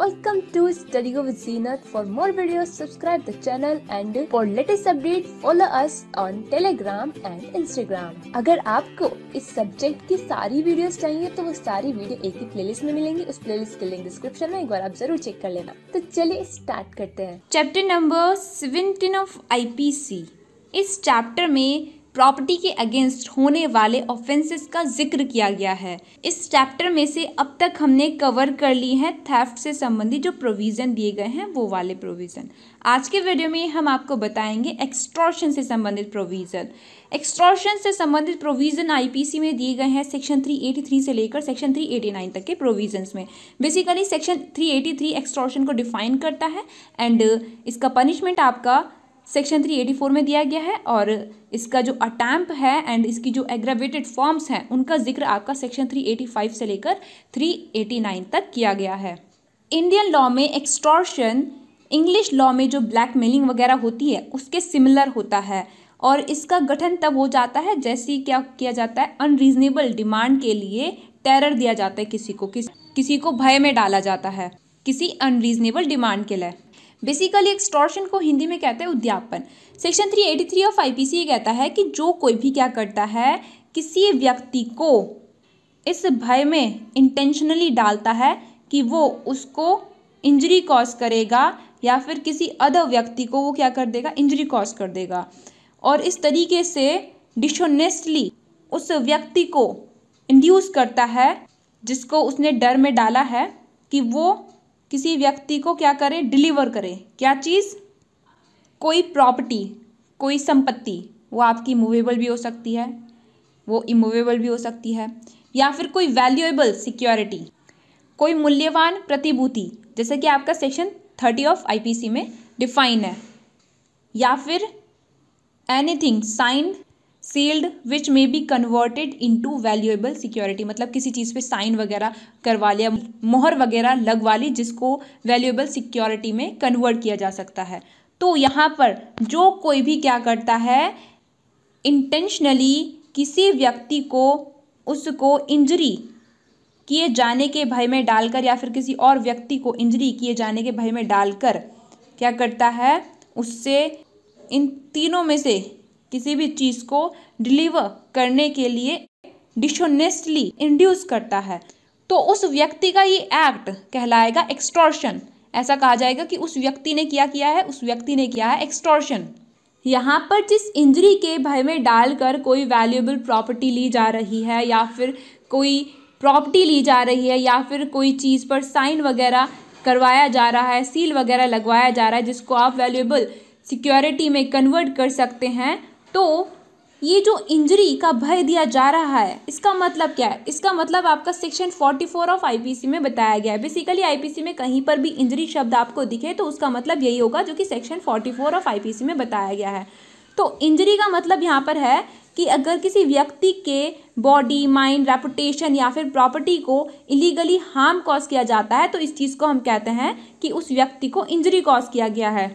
Welcome to Studio with Zenith. For more videos, subscribe the channel and for latest update, follow us on Telegram and Instagram. अगर आपको इस subject की सारी videos चाहिए तो वो सारी वीडियो एक ही प्लेलिस्ट में मिलेंगी उस प्लेलिस्ट के लिंक डिस्क्रिप्शन में एक बार आप जरूर चेक कर लेना तो चलिए स्टार्ट करते हैं chapter number seventeen of IPC इस चैप्टर में प्रॉपर्टी के अगेंस्ट होने वाले ऑफेंसेस का जिक्र किया गया है इस चैप्टर में से अब तक हमने कवर कर ली है थेफ्ट से संबंधित जो प्रोविज़न दिए गए हैं वो वाले प्रोविज़न आज के वीडियो में हम आपको बताएंगे एक्सट्रॉशन से संबंधित प्रोविज़न एक्सट्रॉशन से संबंधित प्रोविज़न आईपीसी में दिए गए हैं सेक्शन 383 से लेकर सेक्शन 389 तक के प्रोविजन में बेसिकली सेक्शन 383 एक्सट्रॉशन को डिफाइन करता है एंड इसका पनिशमेंट आपका सेक्शन थ्री एटी फोर में दिया गया है और इसका जो अटैम्प है एंड इसकी जो एग्रावेटेड फॉर्म्स हैं उनका जिक्र आपका सेक्शन थ्री एटी फाइव से लेकर थ्री एटी नाइन तक किया गया है इंडियन लॉ में एक्सटॉर्शन इंग्लिश लॉ में जो ब्लैक मेलिंग वगैरह होती है उसके सिमिलर होता है और इसका गठन तब हो जाता है जैसे क्या किया जाता है अनरीजनेबल डिमांड के लिए टेरर दिया जाता है किसी को किस, किसी को भय में डाला जाता है किसी अनरीजनेबल डिमांड के लिए बेसिकली एक्सटॉर्शन को हिंदी में कहते हैं उद्यापन section three eighty three of I P C ये कहता है कि जो कोई भी क्या करता है किसी व्यक्ति को इस भय में इंटेंशनली डालता है कि वो उसको इंजरी कॉज करेगा या फिर किसी अदर व्यक्ति को वो क्या कर देगा इंजरी कॉज कर देगा और इस तरीके से डिशोनेस्टली उस व्यक्ति को इंड्यूस करता है जिसको उसने डर में डाला है कि वो किसी व्यक्ति को क्या करें डिलीवर करें क्या चीज़ कोई प्रॉपर्टी कोई संपत्ति वो आपकी मूवेबल भी हो सकती है वो इमूवेबल भी हो सकती है या फिर कोई वैल्यूएबल सिक्योरिटी कोई मूल्यवान प्रतिभूति जैसे कि आपका सेक्शन थर्टी ऑफ आईपीसी में डिफाइन है या फिर anything signed sealed which may be converted into valuable security मतलब किसी चीज़ पे साइन वगैरह करवा लिया मोहर वगैरह लगवा ली जिसको वैल्यूएबल सिक्योरिटी में कन्वर्ट किया जा सकता है तो यहाँ पर जो कोई भी क्या करता है इंटेंशनली किसी व्यक्ति को उसको इंजरी किए जाने के भय में डालकर या फिर किसी और व्यक्ति को इंजरी किए जाने के भय में डालकर क्या करता है उससे इन तीनों में से किसी भी चीज़ को डिलीवर करने के लिए डिशोनेस्टली इंड्यूस करता है तो उस व्यक्ति का ये एक्ट कहलाएगा एक्सटॉर्शन ऐसा कहा जाएगा कि उस व्यक्ति ने क्या किया है उस व्यक्ति ने किया है एक्सटॉर्शन यहाँ पर जिस इंजरी के भय में डालकर कोई वैल्यूएबल प्रॉपर्टी ली जा रही है या फिर कोई प्रॉपर्टी ली जा रही है या फिर कोई चीज़ पर साइन वगैरह करवाया जा रहा है सील वगैरह लगवाया जा रहा है जिसको आप वैल्यूएबल सिक्योरिटी में कन्वर्ट कर सकते हैं तो ये जो इंजरी का भय दिया जा रहा है इसका मतलब क्या है इसका मतलब आपका सेक्शन 44 ऑफ आईपीसी में बताया गया है बेसिकली आईपीसी में कहीं पर भी इंजरी शब्द आपको दिखे तो उसका मतलब यही होगा जो कि सेक्शन 44 ऑफ आईपीसी में बताया गया है तो इंजरी का मतलब यहाँ पर है कि अगर किसी व्यक्ति के बॉडी माइंड रेपुटेशन या फिर प्रॉपर्टी को इलीगली हार्म कॉज किया जाता है तो इस चीज़ को हम कहते हैं कि उस व्यक्ति को इंजरी कॉज किया गया है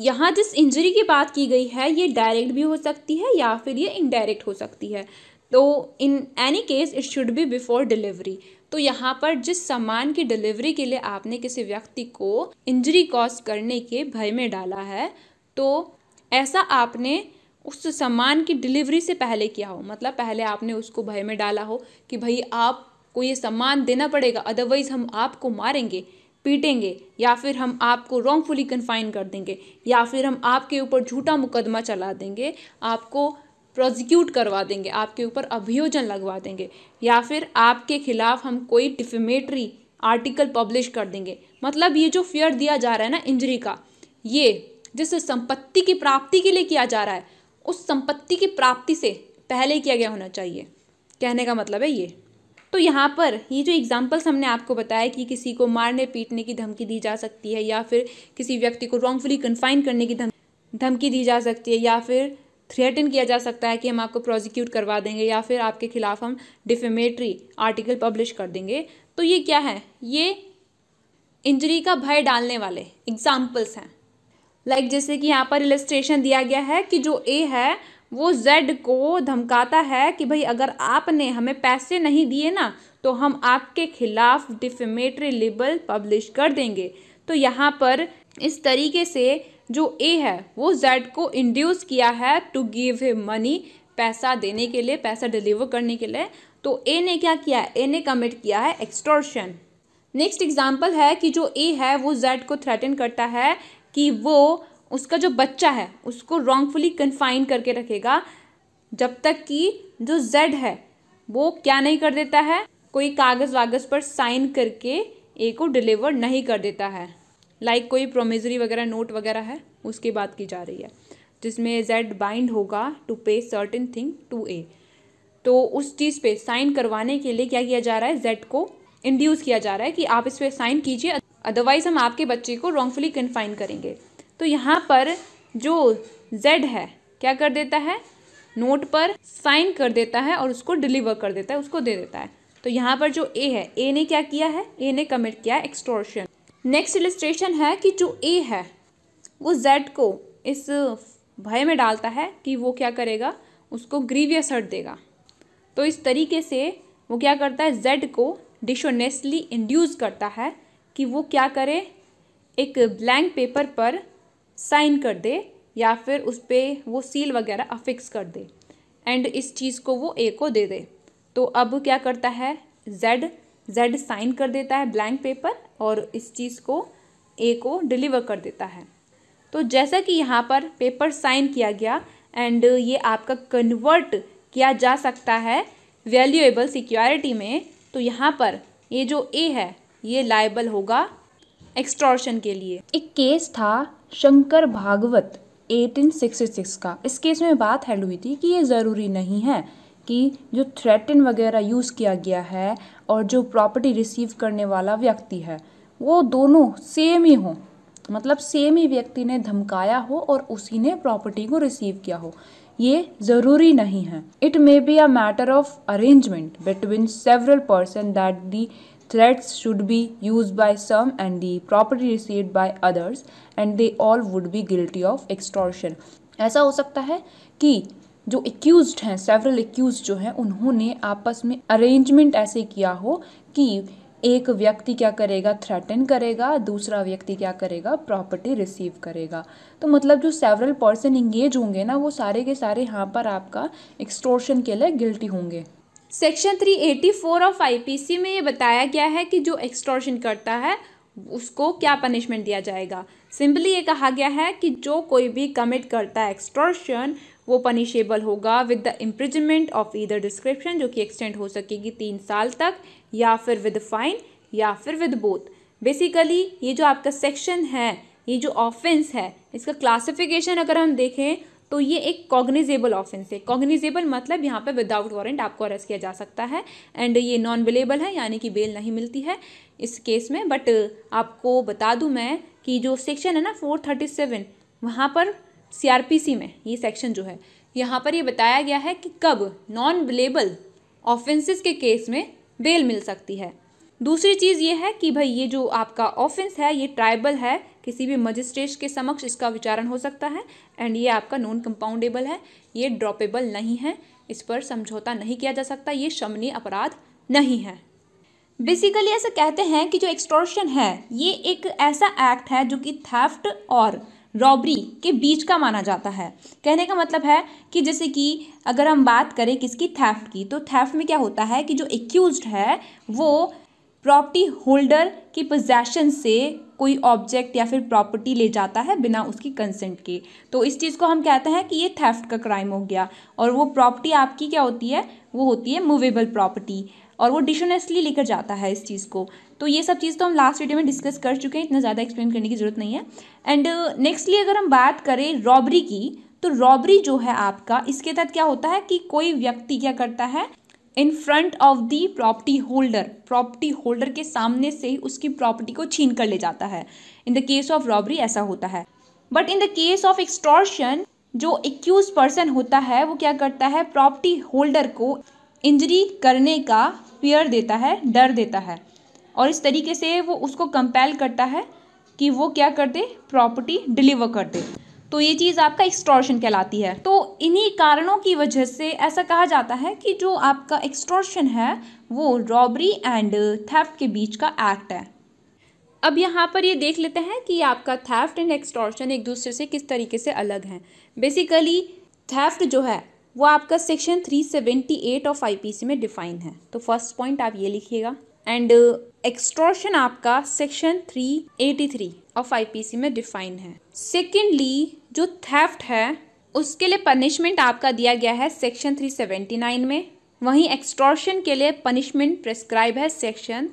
यहाँ जिस इंजरी की बात की गई है ये डायरेक्ट भी हो सकती है या फिर ये इनडायरेक्ट हो सकती है तो in any case it should be before delivery तो यहाँ पर जिस सामान की डिलीवरी के लिए आपने किसी व्यक्ति को इंजरी कॉज करने के भय में डाला है तो ऐसा आपने उस सामान की डिलीवरी से पहले किया हो मतलब पहले आपने उसको भय में डाला हो कि भाई आपको ये सामान देना पड़ेगा अदरवाइज़ हम आपको मारेंगे पीटेंगे या फिर हम आपको रॉन्गफुली कन्फाइन कर देंगे या फिर हम आपके ऊपर झूठा मुकदमा चला देंगे आपको प्रोजिक्यूट करवा देंगे आपके ऊपर अभियोजन लगवा देंगे या फिर आपके खिलाफ हम कोई डिफेमेटरी आर्टिकल पब्लिश कर देंगे मतलब ये जो फेयर दिया जा रहा है ना इंजरी का ये जिस संपत्ति की प्राप्ति के लिए किया जा रहा है उस संपत्ति की प्राप्ति से पहले किया गया होना चाहिए कहने का मतलब है ये तो यहाँ पर ये जो एग्जाम्पल्स हमने आपको बताया कि किसी को मारने पीटने की धमकी दी जा सकती है या फिर किसी व्यक्ति को रॉन्गफुली कन्फाइन करने की धमकी दी जा सकती है या फिर थ्रेटन किया जा सकता है कि हम आपको प्रोजिक्यूट करवा देंगे या फिर आपके खिलाफ हम डिफेमेटरी आर्टिकल पब्लिश कर देंगे तो ये क्या है ये इंजरी का भय डालने वाले एग्जाम्पल्स हैं लाइक like जैसे कि यहाँ पर इलेस्ट्रेशन दिया गया है कि जो ए है वो जेड को धमकाता है कि भाई अगर आपने हमें पैसे नहीं दिए ना तो हम आपके खिलाफ डिफेमेटरी लेबल पब्लिश कर देंगे तो यहाँ पर इस तरीके से जो ए है वो जेड को इंड्यूस किया है टू गिव मनी पैसा देने के लिए पैसा डिलीवर करने के लिए तो ए ने क्या किया ए ने कमिट किया है एक्सटोर्शन नेक्स्ट एग्जाम्पल है कि जो ए है वो जेड को थ्रेटन करता है कि वो उसका जो बच्चा है उसको रॉन्गफुली कन्फाइन करके रखेगा जब तक कि जो जेड है वो क्या नहीं कर देता है कोई कागज़ वागज़ पर साइन करके ए को डिलीवर नहीं कर देता है लाइक like कोई प्रोमिजरी वगैरह नोट वगैरह है उसकी बात की जा रही है जिसमें जेड बाइंड होगा to pay certain thing to a तो उस चीज़ पे साइन करवाने के लिए क्या किया जा रहा है जेड को इंड्यूस किया जा रहा है कि आप इस पर साइन कीजिए अदरवाइज़ हम आपके बच्चे को रॉन्गफुली कन्फाइन करेंगे तो यहाँ पर जो z है क्या कर देता है नोट पर साइन कर देता है और उसको डिलीवर कर देता है उसको दे देता है तो यहाँ पर जो ए है ए ने क्या किया है ए ने कमिट किया है एक्सटोर्शन नेक्स्ट इलिस्ट्रेशन है कि जो ए है वो जेड को इस भय में डालता है कि वो क्या करेगा उसको ग्रीवियस हर्ट देगा तो इस तरीके से वो क्या करता है जेड को डिशोनेस्टली इंड्यूस करता है कि वो क्या करे एक ब्लैंक पेपर पर साइन कर दे या फिर उस पर वो सील वगैरह अफिक्स कर दे एंड इस चीज़ को वो ए को दे दे तो अब क्या करता है जेड जेड साइन कर देता है ब्लैंक पेपर और इस चीज़ को ए को डिलीवर कर देता है तो जैसा कि यहाँ पर पेपर साइन किया गया एंड ये आपका कन्वर्ट किया जा सकता है वैल्यूएबल सिक्योरिटी में तो यहाँ पर ये जो ए है ये लाइबल होगा एक्सट्रॉशन के लिए एक केस था शंकर भागवत 1866 का इस केस में बात हेल्ड हुई थी कि ये ज़रूरी नहीं है कि जो थ्रेटन वगैरह यूज़ किया गया है और जो प्रॉपर्टी रिसीव करने वाला व्यक्ति है वो दोनों सेम ही हों मतलब सेम ही व्यक्ति ने धमकाया हो और उसी ने प्रॉपर्टी को रिसीव किया हो ये ज़रूरी नहीं है it may be a matter of arrangement between several person that the threats should be used by some and the property received by others and they all would be guilty of extortion ऐसा हो सकता है कि जो accused हैं several accused जो हैं उन्होंने आपस में अरेंजमेंट ऐसे किया हो कि एक व्यक्ति क्या करेगा थ्रेटन करेगा दूसरा व्यक्ति क्या करेगा प्रॉपर्टी रिसीव करेगा तो मतलब जो सेवरल पर्सन इंगेज होंगे ना वो सारे के सारे यहाँ पर आपका एक्सटोर्शन के लिए गिल्टी होंगे सेक्शन 384 ऑफ आईपीसी में ये बताया गया है कि जो एक्सटॉर्शन करता है उसको क्या पनिशमेंट दिया जाएगा सिंपली ये कहा गया है कि जो कोई भी कमिट करता है एक्सटॉर्शन वो पनिशेबल होगा with the imprisonment of either description जो कि एक्सटेंड हो सकेगी तीन साल तक या फिर विद फाइन या फिर विद बोथ बेसिकली ये जो आपका सेक्शन है ये जो ऑफेंस है इसका क्लासिफिकेशन अगर हम देखें तो ये एक कॉग्निजेबल ऑफेंस है कॉग्निजेबल मतलब यहाँ पर विदाउट वारंट आपको अरेस्ट किया जा सकता है एंड ये नॉन बिलेबल है यानी कि बेल नहीं मिलती है इस केस में बट आपको बता दूँ मैं कि जो सेक्शन है ना फोर थर्टी सेवन वहाँ पर सीआरपीसी में ये सेक्शन जो है यहाँ पर ये बताया गया है कि कब नॉन बिलेबल ऑफेंसेस के केस में बेल मिल सकती है दूसरी चीज़ ये है कि भाई ये जो आपका ऑफेंस है ये ट्राइबल है किसी भी मजिस्ट्रेट के समक्ष इसका विचारण हो सकता है एंड ये आपका नॉन कंपाउंडेबल है ये ड्रॉपेबल नहीं है इस पर समझौता नहीं किया जा सकता ये शमनीय अपराध नहीं है बेसिकली ऐसा कहते हैं कि जो एक्सट्रोशन है ये एक ऐसा एक्ट है जो कि थेफ्ट और रॉबरी के बीच का माना जाता है कहने का मतलब है कि जैसे कि अगर हम बात करें किसकी थैफ्ट की तो थैफ्ट में क्या होता है कि जो एक्यूज है वो प्रॉपर्टी होल्डर की पोजेशन से कोई ऑब्जेक्ट या फिर प्रॉपर्टी ले जाता है बिना उसकी कंसेंट के तो इस चीज़ को हम कहते हैं कि ये थेफ्ट का क्राइम हो गया और वो प्रॉपर्टी आपकी क्या होती है वो होती है मूवेबल प्रॉपर्टी और वो डिशोनेस्टली लेकर जाता है इस चीज़ को तो ये सब चीज़ तो हम लास्ट वीडियो में डिस्कस कर चुके हैं इतना ज़्यादा एक्सप्लेन करने की ज़रूरत नहीं है एंड नेक्स्टली uh, अगर हम बात करें रॉबरी की तो रॉबरी जो है आपका इसके तहत क्या होता है कि कोई व्यक्ति क्या करता है in front of the property holder property holder के सामने से ही उसकी प्रॉपर्टी को छीन कर ले जाता है in the case of robbery ऐसा होता है but in the case of extortion जो एक्यूज पर्सन होता है वो क्या करता है प्रॉपर्टी होल्डर को इंजरी करने का फियर देता है डर देता है और इस तरीके से वो उसको कंपेल करता है कि वो क्या कर दे प्रॉपर्टी डिलीवर कर दे तो ये चीज़ आपका एक्सट्रॉशन कहलाती है तो इन्हीं कारणों की वजह से ऐसा कहा जाता है कि जो आपका एक्सट्रॉशन है वो रॉबरी एंड थेफ्ट के बीच का एक्ट है अब यहाँ पर ये देख लेते हैं कि आपका थेफ्ट एंड एक्सट्रॉशन एक दूसरे से किस तरीके से अलग हैं बेसिकली थेफ्ट जो है वो आपका सेक्शन 378 ऑफ आईपीसी में डिफाइन है तो फर्स्ट पॉइंट आप ये लिखिएगा एंड एक्सट्रॉशन आपका सेक्शन 383 ऑफ आईपीसी में डिफाइन है सेकेंडली जो थेफ्ट है उसके लिए पनिशमेंट आपका दिया गया है सेक्शन 379 में वहीं एक्सट्रॉशन के लिए पनिशमेंट प्रेस्क्राइब है सेक्शन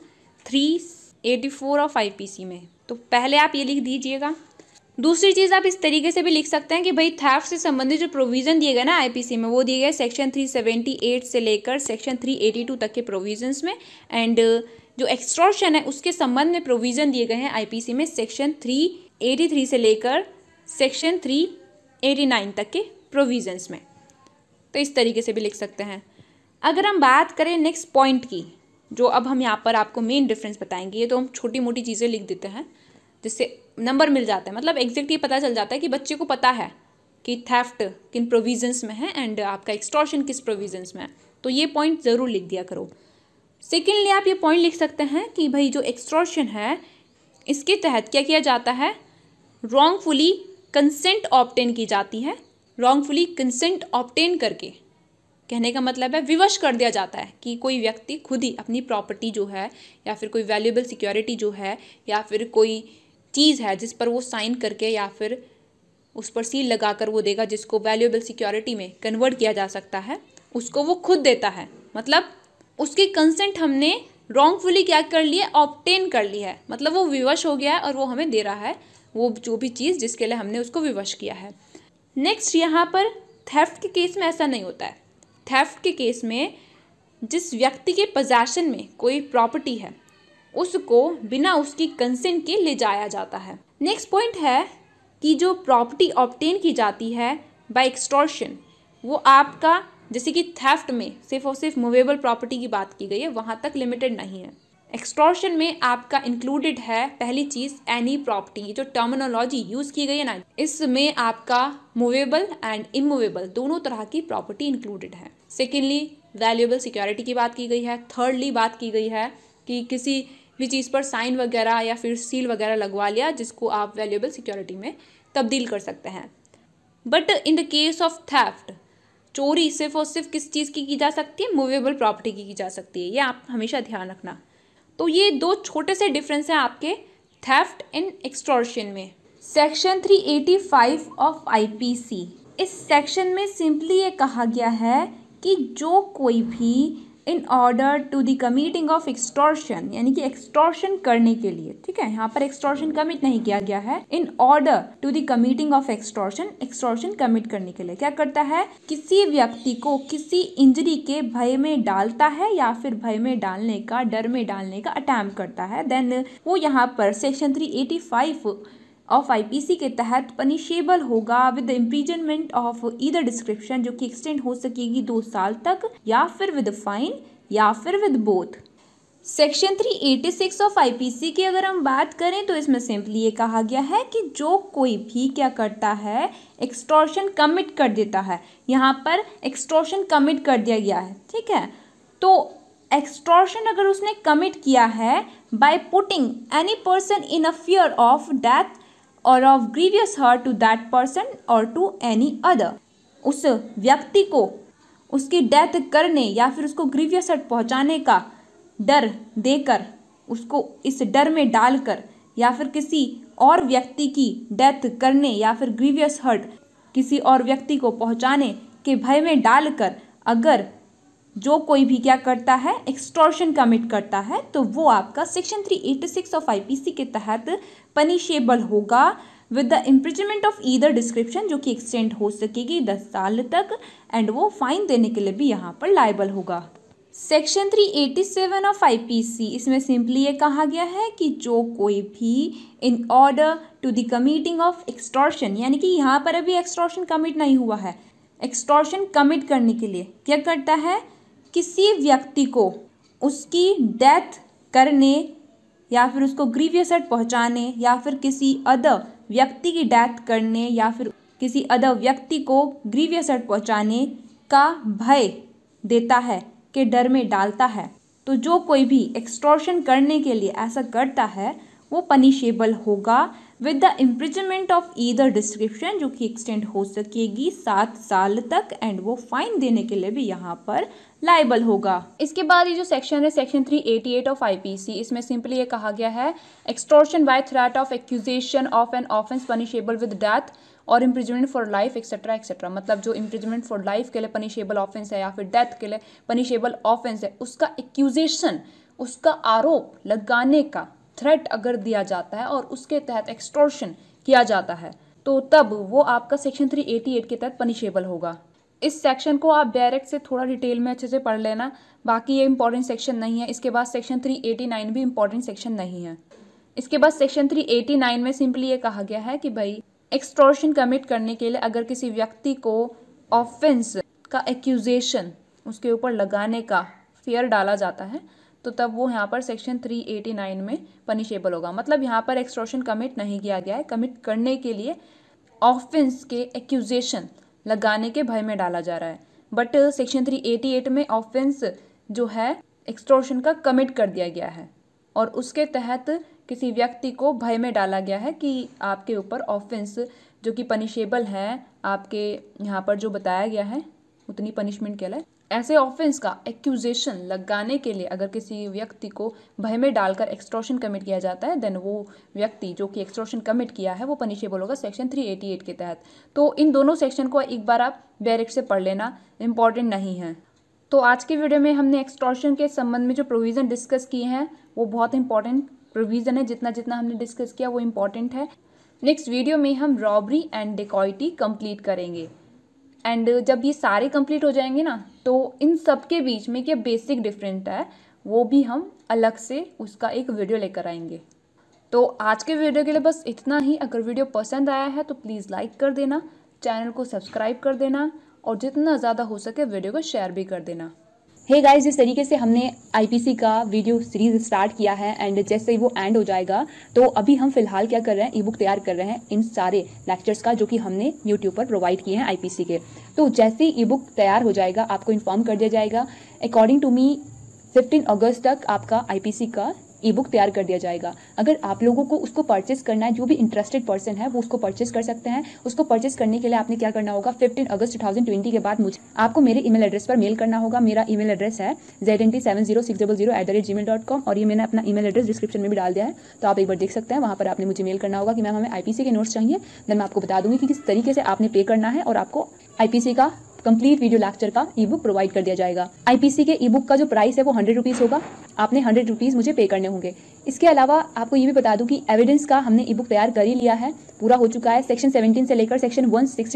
384 ऑफ आईपीसी में तो पहले आप ये लिख दीजिएगा दूसरी चीज़ आप इस तरीके से भी लिख सकते हैं कि भाई थेफ्ट से संबंधित जो प्रोविज़न दिए गए ना आईपीसी में वो दिए गए सेक्शन 378 से लेकर सेक्शन 382 तक के प्रोविजंस में एंड जो एक्सट्रॉशन है उसके संबंध में प्रोविज़न दिए गए हैं आईपीसी में सेक्शन थ्री एटी थ्री से लेकर सेक्शन थ्री एटी नाइन तक के प्रोविजंस में तो इस तरीके से भी लिख सकते हैं अगर हम बात करें नेक्स्ट पॉइंट की जो अब हम यहाँ पर आपको मेन डिफरेंस बताएंगे ये तो हम छोटी मोटी चीज़ें लिख देते हैं जिससे नंबर मिल जाता है मतलब एग्जैक्ट ये पता चल जाता है कि बच्चे को पता है कि थेफ्ट किन प्रोविजंस में है एंड आपका एक्सट्रॉशन किस प्रोविजंस में है तो ये पॉइंट ज़रूर लिख दिया करो सेकेंडली आप ये पॉइंट लिख सकते हैं कि भाई जो एक्सट्रॉशन है इसके तहत क्या किया जाता है रॉन्गफुली कंसेंट ऑप्टेन की जाती है रॉन्गफुली कंसेंट ऑप्टेन करके कहने का मतलब है विवश कर दिया जाता है कि कोई व्यक्ति खुद ही अपनी प्रॉपर्टी जो है या फिर कोई वैल्यूएबल सिक्योरिटी जो है या फिर कोई चीज़ है जिस पर वो साइन करके या फिर उस पर सील लगा कर वो देगा जिसको वैल्यूएबल सिक्योरिटी में कन्वर्ट किया जा सकता है उसको वो खुद देता है मतलब उसकी कंसेंट हमने रॉन्गफुली क्या कर लिए ऑप्टेन कर ली है मतलब वो विवश हो गया है और वो हमें दे रहा है वो जो भी चीज़ जिसके लिए हमने उसको विवश किया है नेक्स्ट यहाँ पर थेफ्ट के केस में ऐसा नहीं होता है थेफ्ट के केस में जिस व्यक्ति के पजेशन में कोई प्रॉपर्टी है उसको बिना उसकी कंसेंट के ले जाया जाता है नेक्स्ट पॉइंट है कि जो प्रॉपर्टी ऑप्टेन की जाती है बाय एक्सटॉर्शन वो आपका जैसे कि थेफ्ट में सिर्फ और सिर्फ मूवेबल प्रॉपर्टी की बात की गई है वहाँ तक लिमिटेड नहीं है एक्सट्रॉशन में आपका इंक्लूडेड है पहली चीज़ एनी प्रॉपर्टी जो टर्मिनोलॉजी यूज़ की गई है ना इसमें आपका मूवेबल एंड इमूवेबल दोनों तरह की प्रॉपर्टी इंक्लूडेड है सेकेंडली वैल्यूएबल सिक्योरिटी की बात की गई है थर्डली बात की गई है कि किसी भी चीज़ पर साइन वगैरह या फिर सील वगैरह लगवा लिया जिसको आप वैल्यूएबल सिक्योरिटी में तब्दील कर सकते हैं but in the case of theft चोरी सिर्फ और सिर्फ किस चीज़ की की जा सकती है मूवेबल प्रॉपर्टी की की जा सकती है ये आप हमेशा ध्यान रखना तो ये दो छोटे से डिफरेंस हैं आपके थेफ्ट एंड एक्सटॉर्शन में सेक्शन 385 ऑफ आईपीसी इस सेक्शन में सिंपली ये कहा गया है कि जो कोई भी in order to the committing of extortion यानी कि एक्सटॉर्शन करने के लिए ठीक है यहाँ पर एक्सटॉर्शन कमिट नहीं किया गया है in order to the committing of extortion extortion commit करने के लिए क्या करता है किसी व्यक्ति को किसी इंजरी के भय में डालता है या फिर भय में डालने का डर में डालने का अटैम्प करता है देन वो यहाँ पर section three eighty five of IPC के तहत पनिशेबल होगा with imprisonment of either description जो कि एक्सटेंड हो सकेगी दो साल तक या फिर विद फाइन या फिर with both section 386 of IPC की अगर हम बात करें तो इसमें सिंपली ये कहा गया है कि जो कोई भी क्या करता है एक्सट्रॉशन कमिट कर देता है यहाँ पर एक्सट्रॉशन कमिट कर दिया गया है ठीक है तो एक्सट्रॉशन अगर उसने कमिट किया है by putting any person in a fear of death और of grievous hurt to that person और टू एनी अदर उस व्यक्ति को उसकी डेथ करने या फिर उसको ग्रीवियस हर्ट पहुंचाने का डर देकर उसको इस डर में डालकर या फिर किसी और व्यक्ति की डेथ करने या फिर ग्रीवियस हर्ट किसी और व्यक्ति को पहुंचाने के भय में डालकर अगर जो कोई भी क्या करता है एक्सट्रॉशन कमिट करता है तो वो आपका section three eighty six of IPC के तहत पनिशेबल होगा with the imprisonment of either description जो कि एक्सटेंड हो सकेगी दस साल तक एंड वो फाइन देने के लिए भी यहाँ पर लाइबल होगा सेक्शन 387 ऑफ आईपीसी इसमें सिंपली ये कहा गया है कि जो कोई भी in order to the committing of extortion यानी कि यहाँ पर अभी एक्सट्रॉशन कमिट नहीं हुआ है एक्सट्रॉशन कमिट करने के लिए क्या करता है किसी व्यक्ति को उसकी डेथ करने या फिर उसको ग्रीवियस हट पहुँचाने या फिर किसी अदर व्यक्ति की डेथ करने या फिर किसी अदर व्यक्ति को ग्रीवियस हट पहुँचाने का भय देता है के डर में डालता है तो जो कोई भी एक्सट्रॉशन करने के लिए ऐसा करता है वो पनिशेबल होगा with the imprisonment of either description जो कि एक्सटेंड हो सकेगी सात साल तक एंड वो फाइन देने के लिए भी यहाँ पर लाइबल होगा इसके बाद ये जो सेक्शन है सेक्शन 388 ऑफ आईपीसी इसमें सिंपली ये कहा गया है extortion by threat of accusation of an offence punishable with death और imprisonment for life etcetera etcetera मतलब जो इम्प्रिजमेंट फॉर लाइफ के लिए पनिशेबल ऑफेंस है या फिर डेथ के लिए पनिशेबल ऑफेंस है उसका एक्यूजेशन उसका आरोप लगाने का थ्रेट अगर दिया जाता है और उसके तहत एक्सटोर्शन किया जाता है तो तब वो आपका सेक्शन 388 के तहत पनिशेबल होगा इस सेक्शन को आप डायरेक्ट से थोड़ा डिटेल में अच्छे से पढ़ लेना बाकी ये इंपॉर्टेंट सेक्शन नहीं है इसके बाद सेक्शन 389 भी इंपॉर्टेंट सेक्शन नहीं है इसके बाद सेक्शन 389 में सिंपली ये कहा गया है कि भाई एक्सटॉर्शन कमिट करने के लिए अगर किसी व्यक्ति को ऑफेंस का एक्यूजेशन उसके ऊपर लगाने का फेयर डाला जाता है तो तब वो यहाँ पर सेक्शन 389 में पनिशेबल होगा मतलब यहाँ पर एक्सट्रोशन कमिट नहीं किया गया है कमिट करने के लिए ऑफेंस के एक्यूजेशन लगाने के भय में डाला जा रहा है बट सेक्शन 388 में ऑफेंस जो है एक्सट्रोशन का कमिट कर दिया गया है और उसके तहत किसी व्यक्ति को भय में डाला गया है कि आपके ऊपर ऑफेंस जो कि पनिशेबल है आपके यहाँ पर जो बताया गया है उतनी पनिशमेंट कहलाए ऐसे ऑफेंस का एक्यूजेशन लगाने के लिए अगर किसी व्यक्ति को भय में डालकर एक्सट्रोशन कमिट किया जाता है देन वो व्यक्ति जो कि एक्सट्रोशन कमिट किया है वो पनिशेबल होगा सेक्शन 388 के तहत तो इन दोनों सेक्शन को एक बार आप डायरेक्ट से पढ़ लेना इम्पॉर्टेंट नहीं है तो आज के वीडियो में हमने एक्सट्रोशन के संबंध में जो प्रोविज़न डिस्कस किए हैं वो बहुत इंपॉर्टेंट प्रोविज़न है जितना जितना हमने डिस्कस किया वो इम्पॉर्टेंट है नेक्स्ट वीडियो में हम रॉबरी एंड डिकॉइटी कम्प्लीट करेंगे एंड uh, जब ये सारे कंप्लीट हो जाएंगे ना तो इन सब के बीच में क्या बेसिक डिफरेंट है वो भी हम अलग से उसका एक वीडियो लेकर आएंगे तो आज के वीडियो के लिए बस इतना ही अगर वीडियो पसंद आया है तो प्लीज़ लाइक कर देना चैनल को सब्सक्राइब कर देना और जितना ज़्यादा हो सके वीडियो को शेयर भी कर देना हे गाइस जिस तरीके से हमने आईपीसी का वीडियो सीरीज स्टार्ट किया है एंड जैसे वो एंड हो जाएगा तो अभी हम फिलहाल क्या कर रहे हैं ई बुक तैयार कर रहे हैं इन सारे लेक्चर्स का जो कि हमने यूट्यूब पर प्रोवाइड किए हैं आईपीसी के तो जैसे ही ई बुक तैयार हो जाएगा आपको इन्फॉर्म कर दिया जाएगा according to me fifteen August तक आपका आईपीसी का ई बुक तैयार कर दिया जाएगा अगर आप लोगों को उसको परचेस करना है जो भी इंटरेस्टेड पर्सन है वो उसको परचेस कर सकते हैं उसको परचेस करने के लिए आपने क्या करना होगा फिफ्टीन अगस्त टू के बाद मुझे आपको मेरे ईमेल एड्रेस पर मेल करना होगा मेरा ईमेल एड्रेस है Z N T seven zero six double zero at the rate Gmail dot com और ये मैंने अपना ईमेल एड्रेस डिस्क्रिप्शन में भी डाल दिया है तो आप एक बार देख सकते हैं वहाँ पर आपने मुझे मेल करना होगा कि मैम हमें आईपीसी के नोट्स चाहिए देन मैं आपको बता दूंगी कि किस तरीके से आपने पे करना है और आपको आईपीसी का कंप्लीट वीडियो लेक्चर का ई बुक प्रोवाइड कर दिया जाएगा आईपीसी के ई बुक का जो प्राइस है वो हंड्रेड रुपीज़ होगा आपने हंड्रेड रुपीज़ मुझे पे करने होंगे इसके अलावा आपको ये भी बता दूं कि एविडेंस का हमने ई बुक तैयार कर ही लिया है पूरा हो चुका है सेक्शन सेवनटीन से लेकर सेक्शन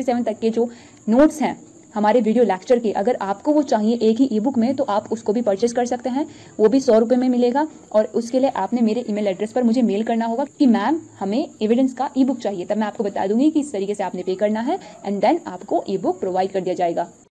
सेवन तक के जो नोट्स हैं हमारे वीडियो लेक्चर की अगर आपको वो चाहिए एक ही ई बुक में तो आप उसको भी परचेज कर सकते हैं वो भी सौ रुपये में मिलेगा और उसके लिए आपने मेरे ईमेल एड्रेस पर मुझे मेल करना होगा कि मैम हमें एविडेंस का ई बुक चाहिए तब मैं आपको बता दूंगी कि इस तरीके से आपने पे करना है एंड देन आपको ई बुक प्रोवाइड कर दिया जाएगा